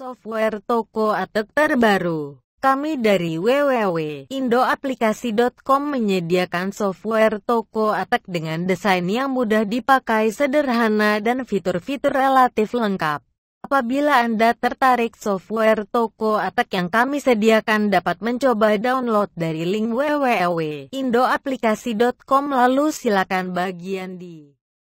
software toko Atek terbaru. Kami dari www.indoaplikasi.com menyediakan software toko Atek dengan desain yang mudah dipakai, sederhana, dan fitur-fitur relatif lengkap. Apabila Anda tertarik software toko Atek yang kami sediakan dapat mencoba download dari link www.indoaplikasi.com lalu silakan bagian di